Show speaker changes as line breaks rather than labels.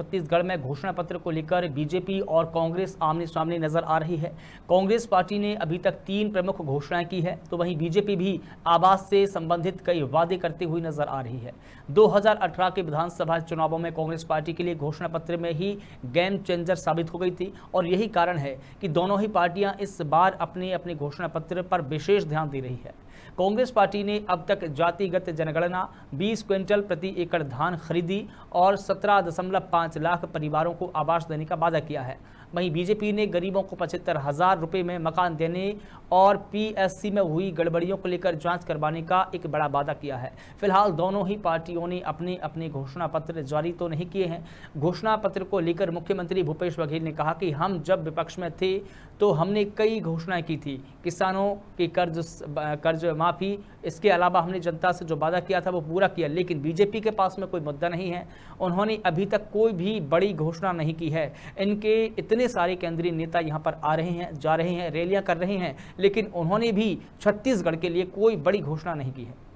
छत्तीसगढ़ में घोषणा पत्र को लेकर बीजेपी और कांग्रेस आमने सामने नजर आ रही है कांग्रेस पार्टी ने अभी तक तीन प्रमुख घोषणाएं की है तो वहीं बीजेपी भी आवास से संबंधित कई वादे करते हुए नजर आ रही है 2018 के विधानसभा चुनावों में कांग्रेस पार्टी के लिए घोषणा पत्र में ही गेम चेंजर साबित हो गई थी और यही कारण है कि दोनों ही पार्टियां इस बार अपने अपने घोषणा पत्र पर विशेष ध्यान दे रही है कांग्रेस पार्टी ने अब तक जातिगत जनगणना 20 क्विंटल प्रति एकड़ धान खरीदी और 17.5 लाख परिवारों को आवास देने का वादा किया है वहीं बीजेपी ने गरीबों को पचहत्तर हज़ार रुपये में मकान देने और पीएससी में हुई गड़बड़ियों को लेकर जांच करवाने का एक बड़ा वादा किया है फिलहाल दोनों ही पार्टियों ने अपने अपने घोषणा पत्र जारी तो नहीं किए हैं घोषणा पत्र को लेकर मुख्यमंत्री भूपेश बघेल ने कहा कि हम जब विपक्ष में थे तो हमने कई घोषणाएं की थी किसानों की कर्ज कर्ज माफ़ी इसके अलावा हमने जनता से जो वादा किया था वो पूरा किया लेकिन बीजेपी के पास में कोई मुद्दा नहीं है उन्होंने अभी तक कोई भी बड़ी घोषणा नहीं की है इनके इतने इतने सारे केंद्रीय नेता यहाँ पर आ रहे हैं जा रहे हैं रैलियाँ कर रहे हैं लेकिन उन्होंने भी छत्तीसगढ़ के लिए कोई बड़ी घोषणा नहीं की है